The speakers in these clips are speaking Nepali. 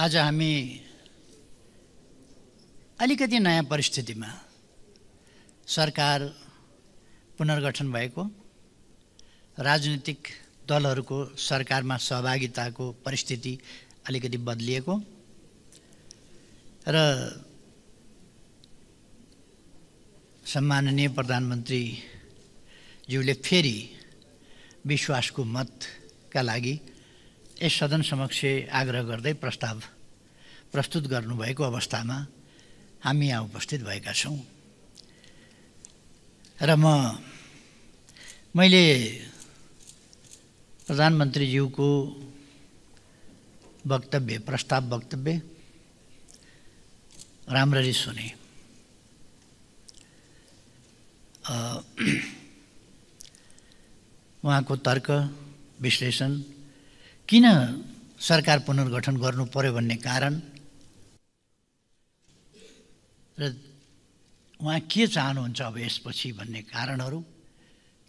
आज हामी अलिकति नयाँ परिस्थितिमा सरकार पुनर्गठन भएको राजनीतिक दलहरूको सरकारमा सहभागिताको परिस्थिति अलिकति बदलिएको र सम्माननीय प्रधानमन्त्रीज्यूले फेरि विश्वासको मतका लागि यस सदन समक्ष आग्रह गर्दै प्रस्ताव प्रस्तुत गर्नुभएको अवस्थामा हामी यहाँ उपस्थित भएका छौँ र म मैले प्रधानमन्त्रीज्यूको वक्तव्य प्रस्ताव वक्तव्य राम्ररी सुने उहाँको तर्क विश्लेषण किन सरकार पुनर्गठन गर्नु पर्यो भन्ने कारण र उहाँ के चाहनुहुन्छ अब यसपछि भन्ने कारणहरू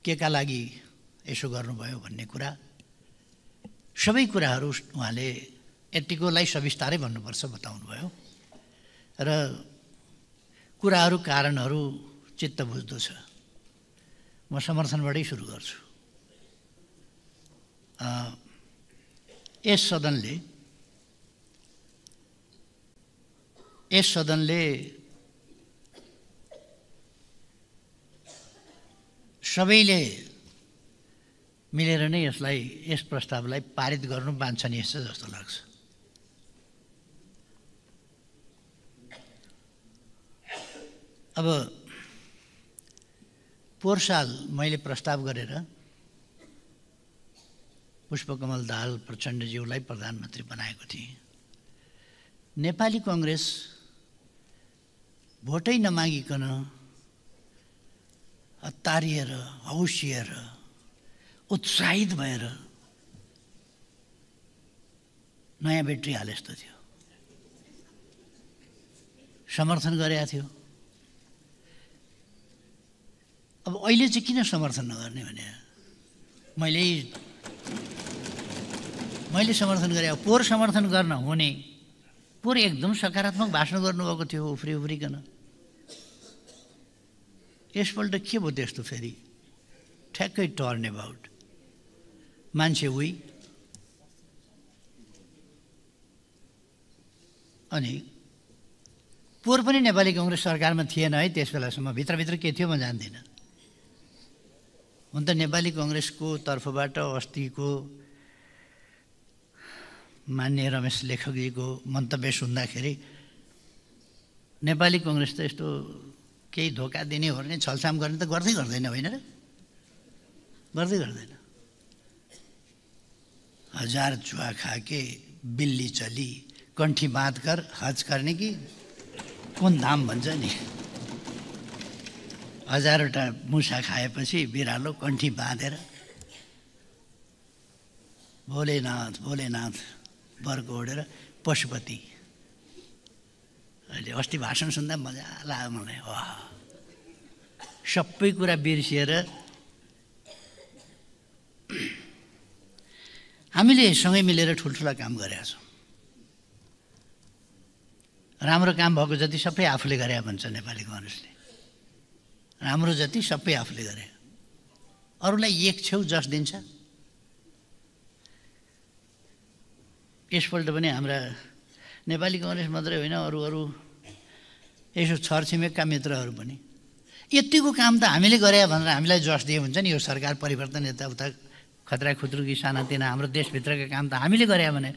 के का लागि यसो गर्नुभयो भन्ने कुरा सबै कुराहरू उहाँले यत्तिकोलाई सविस्तारै भन्नुपर्छ बताउनुभयो र कुराहरू कारणहरू चित्त बुझ्दो छ म समर्थनबाटै सुरु गर्छु यस सदनले यस सदनले सबैले मिलेर नै यसलाई यस प्रस्तावलाई पारित गर्नु नि यस जस्तो लाग्छ अब पोहोर साल मैले प्रस्ताव गरेर पुष्पकमल दाहाल प्रचण्डज्यूलाई प्रधानमन्त्री बनाएको थिएँ नेपाली कङ्ग्रेस भोटै नमागिकन हतारिएर हौसिएर उत्साहित भएर नयाँ ब्याट्री हाले जस्तो थियो समर्थन गरेका थियो अब अहिले चाहिँ किन समर्थन नगर्ने भने मैले मैले समर्थन गरेँ पोहोर समर्थन गर्न हुने पोहोर एकदम सकारात्मक भाषण गर्नुभएको थियो उफ्री उफ्रिकन यसपल्ट के भयो त्यस्तो फेरि ठ्याक्कै टर्न एबाउट मान्छे उही अनि पोहोर पनि नेपाली कङ्ग्रेस सरकारमा थिएन है त्यस बेलासम्म भित्रभित्र के थियो म जान्दिनँ हुन त नेपाली कङ्ग्रेसको तर्फबाट अस्तिको मान्य रमेश लेखकीको मन्तव्य सुन्दाखेरि नेपाली कङ्ग्रेस त यस्तो केही धोका दिने हो भने छलछाम गर्ने त गर्दै गर्दैन होइन र गर्दै गर्दैन हजार चुवा खाके बिल्ली चली कण्ठी बाँधकर कर हज गर्ने कि कुन धाम भन्छ नि हजारवटा मुसा खाएपछि बिरालो कन्ठी बाँधेर भोलेनाथ भोलेनाथ बर्को ओढेर पशुपति अहिले अस्ति भाषण सुन्दा मजा लाग्यो मलाई वाह सबै कुरा बिर्सिएर हामीले सँगै मिलेर ठुल्ठुला काम गरेका छौँ राम्रो काम भएको जति सबै आफूले गरे भन्छ नेपाली मानिसले राम्रो जति सबै आफूले गरे अरूलाई एक छेउ जस दिन्छ यसपल्ट पनि हाम्रा नेपाली कङ्ग्रेस मात्रै होइन अरू अरू यसो छरछिमेकका मित्रहरू पनि यतिको काम त हामीले गरे भनेर हामीलाई जस दिए हुन्छ नि यो सरकार परिवर्तन यताउता खतरा खुत्रुकी सानातिना हाम्रो देशभित्रका काम त हामीले गरे भने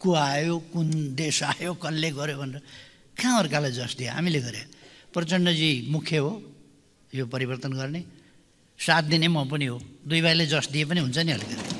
को आयो कुन देश आयो कसले गर्यो भनेर कहाँ अर्कालाई जस दियो हामीले गरे प्रचण्डजी मुख्य हो यो परिवर्तन गर्ने साथ दिने म पनि हो दुई भाइले जस दिए पनि हुन्छ नि अलिकति